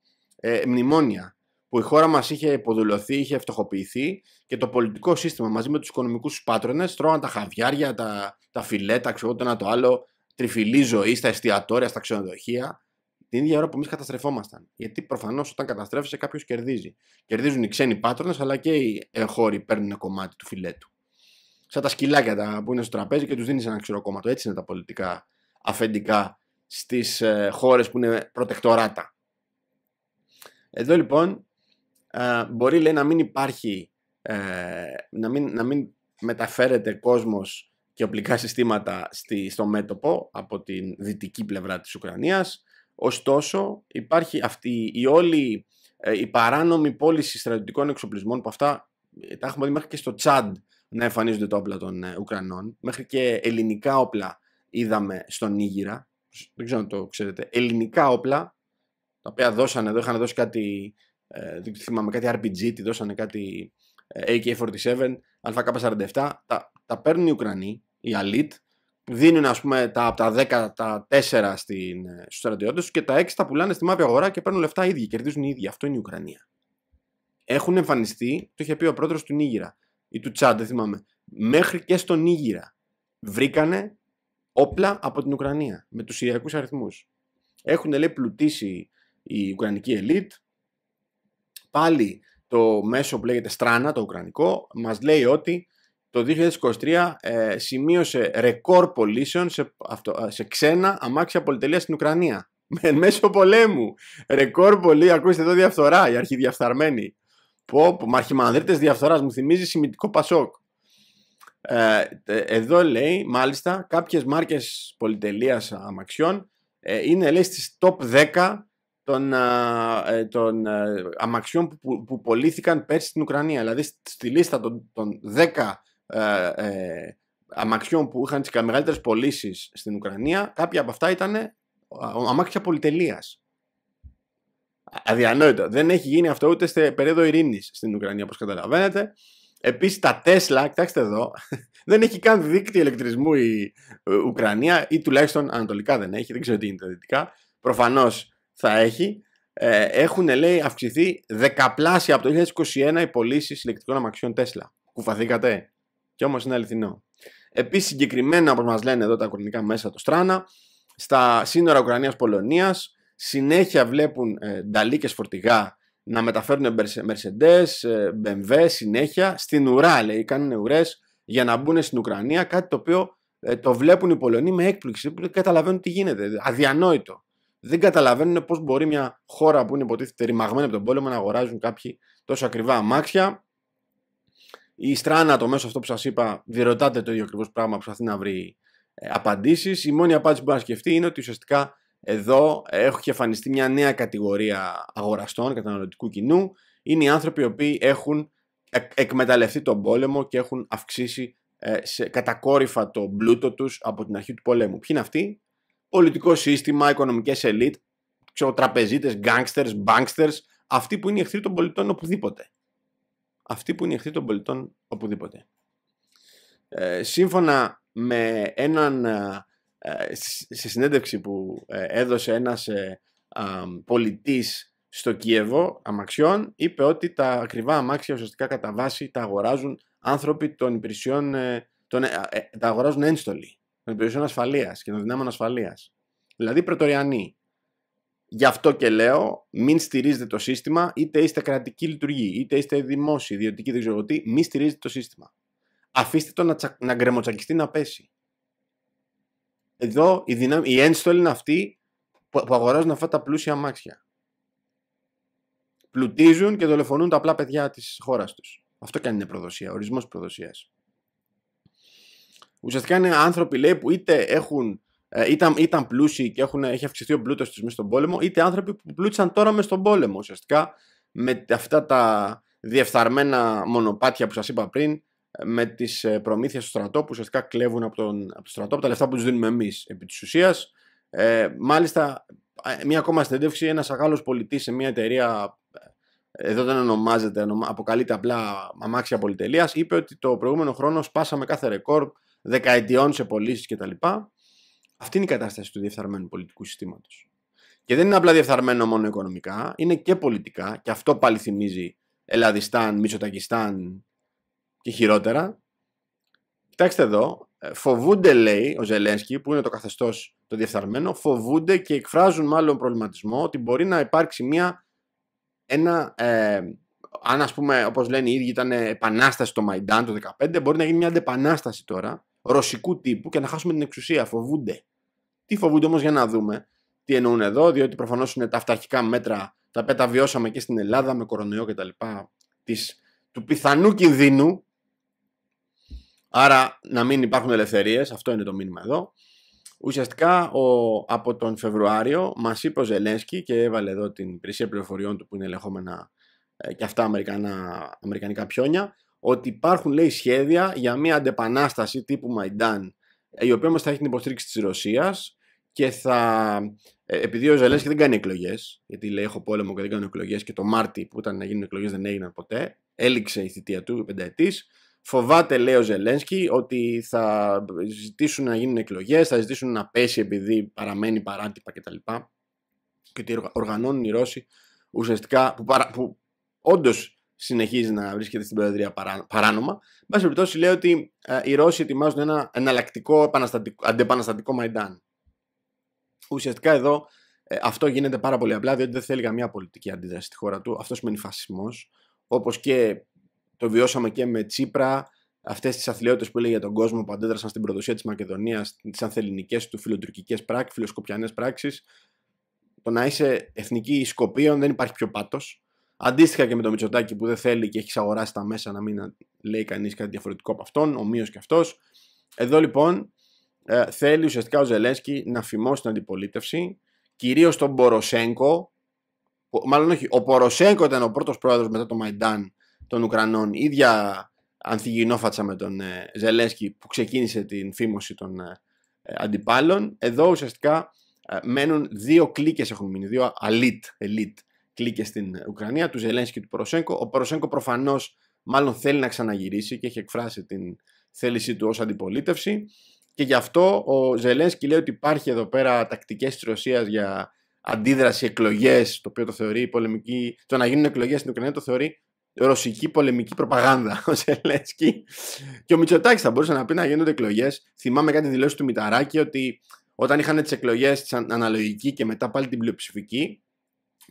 μνημόνια που η χώρα μας είχε υποδουλωθεί, είχε φτωχοποιηθεί και το πολιτικό σύστημα μαζί με τους οικονομικούς πάτρονες τρώγαν τα χαβιάρια, τα, τα φιλέτα, ξέρω το ένα το άλλο, τριφυλή ζωή στα εστιατόρια, στα ξενοδοχεία. Την ίδια ώρα που εμείς καταστρεφόμασταν. Γιατί προφανώς όταν καταστρέφεσαι κάποιος κερδίζει. Κερδίζουν οι ξένοι πάτρονες, αλλά και οι εγχώροι παίρνουν κομμάτι του φιλέτου. Σαν τα σκυλάκια τα που είναι στο τραπέζι και τους δίνεις ένα κόμματο. Έτσι είναι τα πολιτικά αφεντικά στις ε, χώρες που είναι προτεκτοράτα. Εδώ λοιπόν ε, μπορεί λέει να μην υπάρχει, ε, να, μην, να μην μεταφέρεται κόσμος και οπλικά συστήματα στη, στο μέτωπο από την δυτική πλευρά της Ουκρανίας. Ωστόσο υπάρχει αυτή η όλη ε, η παράνομη πώληση στρατιωτικών εξοπλισμών που αυτά ε, τα έχουμε δει μέχρι και στο Τσάντ να εμφανίζονται τα όπλα των Ουκρανών. Μέχρι και ελληνικά όπλα είδαμε στον Νίγηρα. Δεν ξέρω αν το ξέρετε. Ελληνικά όπλα τα οποία δώσανε εδώ, είχαν δώσει κάτι ε, δεν θυμάμαι κάτι RPG, τη δώσανε κάτι ε, AK-47, ΑΚ-47. Τα, τα παίρνουν οι Ουκρανοί, οι Elite, δίνουν ας πούμε τα, από τα 10 τα 4 στην, ε, στους στρατιώτες και τα 6 τα πουλάνε στη μαύρη αγορά και παίρνουν λεφτά οι ίδιοι, κερδίζουν οι ίδιοι. Αυτό είναι η Ουκρανία. Έχουν εμφανιστεί, το είχε πει ο πρόεδρος του Νίγηρα ή του Τσάντ, δεν θυμάμαι, μέχρι και στο Νίγηρα. Βρήκανε όπλα από την Ουκρανία με τους Συριακούς αριθμούς. Έχουν λέει πλουτίσει η Ουκρανική ελίτ Πάλι το μέσο που λέγεται Στράνα, το ουκρανικό, μας λέει ότι το 2023 ε, σημείωσε ρεκόρ πωλήσεων σε, αυτο, ε, σε ξένα αμάξια πολυτελείας στην Ουκρανία. Με μέσο πολέμου. Ρεκόρ πολύ, ακούστε εδώ διαφθορά, η διαφθαρμένη. Πω, πω, μαρχιμανδρίτες διαφθοράς, μου θυμίζει σημειτικό Πασόκ. Ε, εδώ λέει, μάλιστα, κάποιες μάρκες πολυτελείας αμαξιών είναι λέει στις top 10 των, ε, των ε, αμαξιών που, που, που, πωλήθηκαν πέρσι στην Ουκρανία. Δηλαδή στη λίστα των, των 10 ε, ε, αμαξιών που είχαν τις μεγαλύτερες πωλήσεις στην Ουκρανία, κάποια από αυτά ήταν αμάξια πολυτελείας. Αδιανόητο. Δεν έχει γίνει αυτό ούτε σε περίοδο ειρήνης στην Ουκρανία, όπως καταλαβαίνετε. Επίσης, τα Τέσλα, κοιτάξτε εδώ, δεν έχει καν δίκτυο ηλεκτρισμού η Ουκρανία, ή τουλάχιστον ανατολικά δεν έχει, δεν ξέρω τι είναι τα δυτικά. Προφανώς θα έχει ε, έχουν λέει αυξηθεί δεκαπλάσια από το 2021 οι πωλήσεις ηλεκτρικών αμαξιών Τέσλα. Κουφαθήκατε. Και όμως είναι αληθινό. Επίσης, συγκεκριμένα όπως μας λένε εδώ τα κορνικά μέσα το Στράνα, στα σύνορα Ουκρανία-Πολωνία συνέχεια βλέπουν ε, νταλίκε φορτηγά να μεταφέρουν Mercedes, BMW ε, συνέχεια στην ουρά, λέει. Κάνουν ουρές για να μπουν στην Ουκρανία. Κάτι το οποίο ε, το βλέπουν οι Πολωνοί με έκπληξη. Δεν καταλαβαίνουν τι γίνεται. Αδιανόητο δεν καταλαβαίνουν πώς μπορεί μια χώρα που είναι υποτίθεται ρημαγμένη από τον πόλεμο να αγοράζουν κάποιοι τόσο ακριβά αμάξια. Η Στράνα, το μέσο αυτό που σας είπα, διερωτάται το ίδιο ακριβώς πράγμα, προσπαθεί να βρει ε, απαντήσεις. Η μόνη απάντηση που μπορεί να σκεφτεί είναι ότι ουσιαστικά εδώ έχει εμφανιστεί μια νέα κατηγορία αγοραστών, καταναλωτικού κοινού. Είναι οι άνθρωποι οι οποίοι έχουν εκμεταλλευτεί τον πόλεμο και έχουν αυξήσει ε, σε, κατακόρυφα το πλούτο τους από την αρχή του πολέμου. Ποιοι είναι αυτοί, πολιτικό σύστημα, οικονομικές ελίτ, τραπεζίτε, τραπεζίτες, γκάνγκστερς, αυτοί που είναι οι εχθροί των πολιτών οπουδήποτε. Αυτοί που είναι οι εχθροί των πολιτών οπουδήποτε. Ε, σύμφωνα με έναν, ε, σε συνέντευξη που ε, έδωσε ένας ε, πολιτής στο Κίεβο αμαξιών, είπε ότι τα ακριβά αμάξια ουσιαστικά κατά βάση τα αγοράζουν άνθρωποι των υπηρεσιών, τα αγοράζουν ένστολοι των υπηρεσιών ασφαλεία και των δυνάμεων ασφαλεία. Δηλαδή πρετοριανοί. Γι' αυτό και λέω, μην στηρίζετε το σύστημα, είτε είστε κρατική λειτουργή, είτε είστε δημόσιοι, ιδιωτικοί, δεν μην στηρίζετε το σύστημα. Αφήστε το να, τσα... να γκρεμοτσακιστεί να πέσει. Εδώ η δυνα... ένστολοι είναι αυτοί που, αγοράζουν αυτά τα πλούσια αμάξια. Πλουτίζουν και δολοφονούν τα απλά παιδιά της χώρας τους. Αυτό και αν είναι προδοσία, ορισμός προδοσίας. Ουσιαστικά είναι άνθρωποι λέει, που είτε έχουν, ε, ήταν, ήταν πλούσιοι και έχουν, έχει αυξηθεί ο πλούτος τους μέσα στον πόλεμο, είτε άνθρωποι που πλούτησαν τώρα μέσα στον πόλεμο. Ουσιαστικά με αυτά τα διεφθαρμένα μονοπάτια που σας είπα πριν, ε, με τις ε, προμήθειες του στρατό που ουσιαστικά κλέβουν από τον, από το στρατό, από τα λεφτά που τους δίνουμε εμείς επί της ουσίας. Ε, μάλιστα, μία ακόμα συνέντευξη, ένας Γάλλος πολιτής σε μια εταιρεία εδώ δεν ονομάζεται, αποκαλείται απλά αμάξια πολυτελείας, είπε ότι το προηγούμενο χρόνο σπάσαμε κάθε ρεκόρ δεκαετιών σε πωλήσεις κτλ. Αυτή είναι η κατάσταση του διεφθαρμένου πολιτικού συστήματος. Και δεν είναι απλά διεφθαρμένο μόνο οικονομικά, είναι και πολιτικά, και αυτό πάλι θυμίζει Ελλαδιστάν, Μητσοτακιστάν και χειρότερα. Κοιτάξτε εδώ, ε, φοβούνται, λέει ο Ζελένσκι, που είναι το καθεστώς το διεφθαρμένο, φοβούνται και εκφράζουν μάλλον προβληματισμό ότι μπορεί να υπάρξει μια. Ένα, ε, αν ας πούμε, όπως λένε οι ίδιοι, ήταν επανάσταση το Μαϊντάν το 2015, μπορεί να γίνει μια αντεπανάσταση τώρα, ρωσικού τύπου και να χάσουμε την εξουσία. Φοβούνται. Τι φοβούνται όμως για να δούμε τι εννοούν εδώ, διότι προφανώς είναι τα αυταρχικά μέτρα τα οποία τα βιώσαμε και στην Ελλάδα με κορονοϊό κτλ. του πιθανού κινδύνου. Άρα να μην υπάρχουν ελευθερίες, αυτό είναι το μήνυμα εδώ. Ουσιαστικά ο, από τον Φεβρουάριο μας είπε ο Ζελένσκι και έβαλε εδώ την υπηρεσία πληροφοριών του που είναι ελεγχόμενα ε, και αυτά αμερικανικά πιόνια ότι υπάρχουν λέει σχέδια για μια αντεπανάσταση τύπου Μαϊντάν η οποία όμως θα έχει την υποστήριξη της Ρωσίας και θα, ε, επειδή ο Ζελένσκι δεν κάνει εκλογές, γιατί λέει έχω πόλεμο και δεν κάνω εκλογές και το Μάρτι που ήταν να γίνουν εκλογές δεν έγιναν ποτέ, έληξε η θητεία του, η πενταετής. Φοβάται, λέει ο Ζελένσκι, ότι θα ζητήσουν να γίνουν εκλογές, θα ζητήσουν να πέσει επειδή παραμένει παράτυπα κτλ. Και, και ότι οργανώνουν οι Ρώσοι ουσιαστικά που, που όντως συνεχίζει να βρίσκεται στην Προεδρία παράνομα. Εν πάση περιπτώσει, λέει ότι ε, οι Ρώσοι ετοιμάζουν ένα εναλλακτικό αντεπαναστατικό Μαϊντάν. Ουσιαστικά εδώ ε, αυτό γίνεται πάρα πολύ απλά, διότι δεν θέλει καμία πολιτική αντίδραση στη χώρα του. Αυτό σημαίνει φασισμός. Όπως και το βιώσαμε και με Τσίπρα, αυτές τις αθλειότητες που έλεγε για τον κόσμο που αντέδρασαν στην προδοσία της Μακεδονίας, τις ανθεληνικές του φιλοτουρκικές πράξεις, φιλοσκοπιανές πράξεις. Το να είσαι εθνική Σκοπίων δεν υπάρχει πιο πάτος. Αντίστοιχα και με το Μητσοτάκη που δεν θέλει και έχεις αγοράσει τα μέσα να μην λέει κανείς κάτι διαφορετικό από αυτόν, ομοίω και αυτός. Εδώ λοιπόν ε, θέλει ουσιαστικά ο Ζελέσκι να φημώσει την αντιπολίτευση, κυρίως τον Ποροσέγκο. Μάλλον όχι, ο Ποροσέγκο ήταν ο πρώτος πρόεδρος μετά το Μαϊντάν των Ουκρανών, ίδια ανθιγεινόφατσα με τον ε, Ζελέσκι που ξεκίνησε την φήμωση των ε, ε αντιπάλων. Εδώ ουσιαστικά ε, μένουν δύο κλίκες έχουν μείνει, δύο elite, elite κλίκε στην Ουκρανία, του Ζελένσκι και του Ποροσέγκο. Ο Ποροσέγκο προφανώς μάλλον θέλει να ξαναγυρίσει και έχει εκφράσει την θέλησή του ως αντιπολίτευση και γι' αυτό ο Ζελένσκι λέει ότι υπάρχει εδώ πέρα τακτικές της Ρωσίας για αντίδραση εκλογές, το οποίο το θεωρεί πολεμική, το να γίνουν εκλογές στην Ουκρανία το θεωρεί ρωσική πολεμική προπαγάνδα ο Ζελένσκι. Και ο Μητσοτάκης θα μπορούσε να πει να γίνονται εκλογές. Θυμάμαι κάτι δηλώσεις του Μηταράκη ότι όταν είχαν τις εκλογές, αναλογική και μετά πάλι την πλειοψηφική,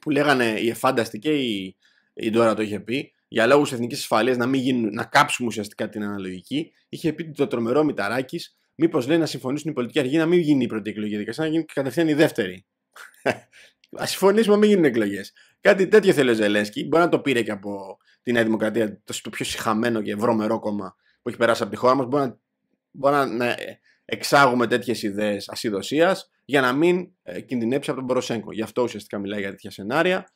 που λέγανε οι εφάνταστοι και η, η Ντόρα το είχε πει, για λόγους εθνικής ασφαλεία να, μην γίνουν, να κάψουμε ουσιαστικά την αναλογική, είχε πει ότι το τρομερό Μηταράκης, μήπως λέει να συμφωνήσουν οι πολιτικοί αργοί να μην γίνει η πρώτη εκλογή Δεν να γίνει και κατευθείαν η δεύτερη. Ας συμφωνήσουμε, μην γίνουν εκλογές. Κάτι τέτοιο θέλει ο Ζελέσκι. Μπορεί να το πήρε και από τη Νέα Δημοκρατία, το πιο συχαμένο και βρωμερό κόμμα που έχει περάσει από τη χώρα μας. Μπορεί, να, να, εξάγουμε τέτοιες ιδέες ασυδοσίας για να μην ε, κινδυνέψει από τον Ποροσέγκο. Γι' αυτό ουσιαστικά μιλάει για τέτοια σενάρια.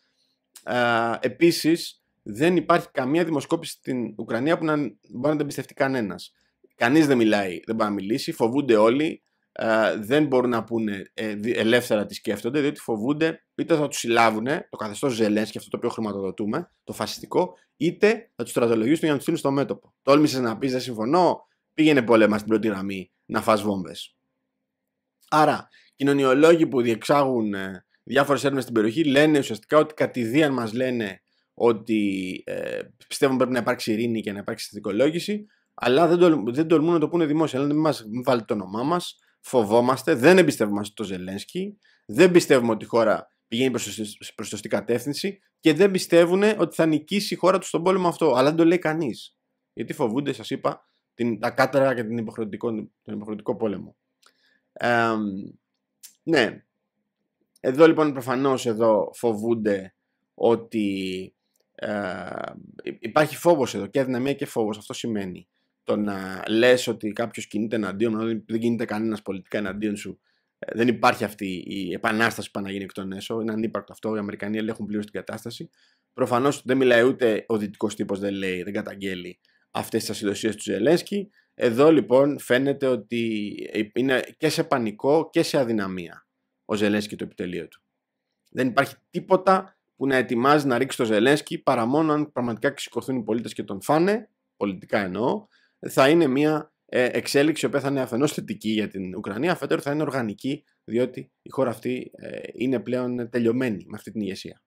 Ε, επίσης, δεν υπάρχει καμία δημοσκόπηση στην Ουκρανία που να μπορεί να την εμπιστευτεί κανένας. Κανείς δεν μιλάει, δεν πάει να μιλήσει, φοβούνται όλοι. Ε, δεν μπορούν να πούνε ε, ελεύθερα τι σκέφτονται, διότι φοβούνται είτε θα τους συλλάβουν το καθεστώς και αυτό το οποίο χρηματοδοτούμε, το φασιστικό, είτε θα τους στρατολογήσουν για να τους στείλουν στο μέτωπο. Τόλμησες να πεις, δεν συμφωνώ, πήγαινε πόλεμα στην πρώτη γραμμή να φας βόμβες. Άρα, κοινωνιολόγοι που διεξάγουν ε, διάφορες έρευνες στην περιοχή λένε ουσιαστικά ότι κατηδίαν μας λένε ότι ε, πιστεύουν πρέπει να υπάρξει ειρήνη και να υπάρξει θετικολόγηση, αλλά δεν, τολ, δεν τολμούν να το πούνε δημόσια. Λένε μην μη βάλει το όνομά μας, φοβόμαστε, δεν εμπιστεύουμε το Ζελένσκι, δεν πιστεύουμε ότι η χώρα πηγαίνει προς σωστή κατεύθυνση και δεν πιστεύουν ότι θα νικήσει η χώρα τους στον πόλεμο αυτό. Αλλά δεν το λέει κανείς. Γιατί φοβούνται, σας είπα, την, τα κάτρα και την υποχρεωτικό, τον υποχρεωτικό πόλεμο. Ε, ναι. Εδώ λοιπόν προφανώς εδώ φοβούνται ότι ε, υπάρχει φόβος εδώ και αδυναμία και φόβος. Αυτό σημαίνει το να λες ότι κάποιος κινείται εναντίον, ενώ δεν κινείται κανένας πολιτικά εναντίον σου. Ε, δεν υπάρχει αυτή η επανάσταση που να γίνει εκ των έσω. Είναι ανύπαρκτο αυτό. Οι Αμερικανοί ελέγχουν πλήρως την κατάσταση. Προφανώς δεν μιλάει ούτε ο δυτικός τύπος, δεν λέει, δεν καταγγέλει αυτές τις ασυνδοσίες του Ζελένσκι. Εδώ λοιπόν φαίνεται ότι είναι και σε πανικό και σε αδυναμία ο Ζελένσκι το επιτελείο του. Δεν υπάρχει τίποτα που να ετοιμάζει να ρίξει το Ζελένσκι παρά μόνο αν πραγματικά ξηκωθούν οι πολίτες και τον φάνε, πολιτικά εννοώ, θα είναι μια ε, εξέλιξη που οποία θα είναι αφενός θετική για την Ουκρανία, αφετέρου θα είναι οργανική διότι η χώρα αυτή ε, είναι πλέον τελειωμένη με αυτή την ηγεσία.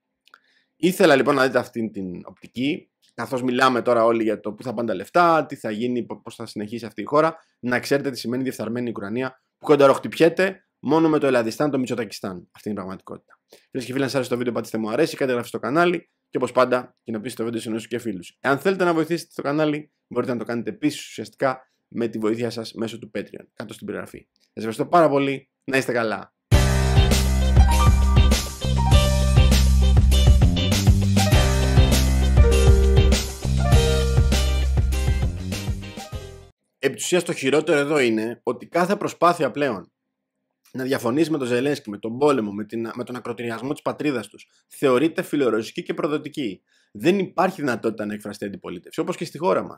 Ήθελα λοιπόν να δείτε αυτή την οπτική, καθώς μιλάμε τώρα όλοι για το πού θα πάνε τα λεφτά, τι θα γίνει, πώς θα συνεχίσει αυτή η χώρα, να ξέρετε τι σημαίνει διεφθαρμένη Ουκρανία που κονταροχτυπιέται μόνο με το Ελλαδιστάν, το Μητσοτακιστάν. Αυτή είναι η πραγματικότητα. Φίλες και φίλοι, αν σας άρεσε το βίντεο, πατήστε μου αρέσει, κάντε εγγραφή στο κανάλι και όπως πάντα κοινοποιήστε το βίντεο σε νέους και φίλους. Εάν θέλετε να βοηθήσετε το κανάλι, μπορείτε να το κάνετε επίσης ουσιαστικά με τη βοήθεια σας μέσω του Patreon, κάτω στην περιγραφή. Σας ευχαριστώ πάρα πολύ. Να είστε καλά. επί το χειρότερο εδώ είναι ότι κάθε προσπάθεια πλέον να διαφωνήσει με τον Ζελένσκι, με τον πόλεμο, με, την, με τον ακροτηριασμό της πατρίδας τους, θεωρείται φιλορωσική και προδοτική. Δεν υπάρχει δυνατότητα να εκφραστεί αντιπολίτευση, όπως και στη χώρα μας.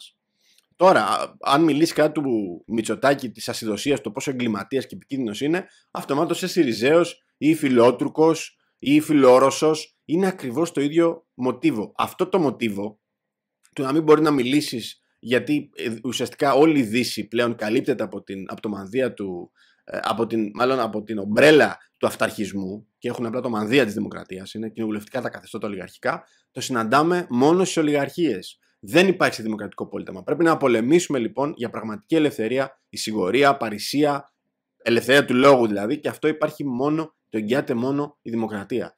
Τώρα, αν μιλήσει κάτι του Μητσοτάκη της ασυδοσίας, το πόσο εγκληματίας και επικίνδυνος είναι, αυτομάτως είσαι Σιριζέο ή φιλότουρκος ή φιλόρωσος. Είναι ακριβώς το ίδιο μοτίβο. Αυτό το μοτίβο του να μην μπορεί να μιλήσεις γιατί ε, ουσιαστικά όλη η Δύση πλέον καλύπτεται από, την, από το μανδύα του, ε, από την, μάλλον από την ομπρέλα του αυταρχισμού και έχουν απλά το μανδύα της δημοκρατίας, είναι κοινοβουλευτικά τα καθεστώτα ολιγαρχικά, το συναντάμε μόνο στις ολιγαρχίες. Δεν υπάρχει δημοκρατικό πόλεμο. Πρέπει να πολεμήσουμε λοιπόν για πραγματική ελευθερία, η σιγορία, παρησία, ελευθερία του λόγου δηλαδή, και αυτό υπάρχει μόνο, το εγγυάται μόνο η δημοκρατία.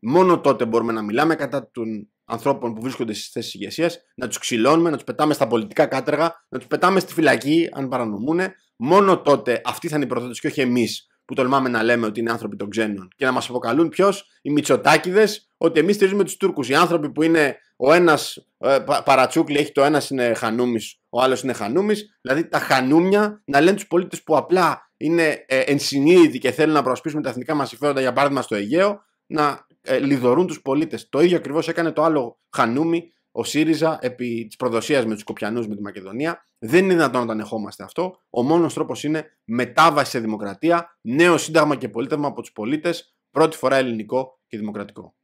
Μόνο τότε μπορούμε να μιλάμε κατά των ανθρώπων που βρίσκονται στις θέσεις ηγεσίας, να τους ξυλώνουμε, να τους πετάμε στα πολιτικά κάτεργα, να τους πετάμε στη φυλακή αν παρανομούν. Μόνο τότε αυτοί θα είναι οι πρωτότε και όχι εμείς που τολμάμε να λέμε ότι είναι άνθρωποι των ξένων. Και να μας αποκαλούν ποιος, οι μυτσοτάκιδε, ότι εμείς στηρίζουμε τους Τούρκους. Οι άνθρωποι που είναι ο ένας ε, παρατσούκλι, έχει το ένας είναι χανούμης, ο άλλος είναι χανούμης. Δηλαδή τα χανούμια να λένε τους πολίτες που απλά είναι ε, και θέλουν να προσπίσουν τα εθνικά μας συμφέροντα, για παράδειγμα στο Αιγαίο, να ε, λιδωρούν τους πολίτες. Το ίδιο ακριβώς έκανε το άλλο Χανούμι, ο ΣΥΡΙΖΑ, επί της προδοσίας με τους Κοπιανούς με τη Μακεδονία. Δεν είναι δυνατόν να το ανεχόμαστε αυτό. Ο μόνος τρόπος είναι μετάβαση σε δημοκρατία, νέο σύνταγμα και πολίτευμα από τους πολίτες, πρώτη φορά ελληνικό και δημοκρατικό.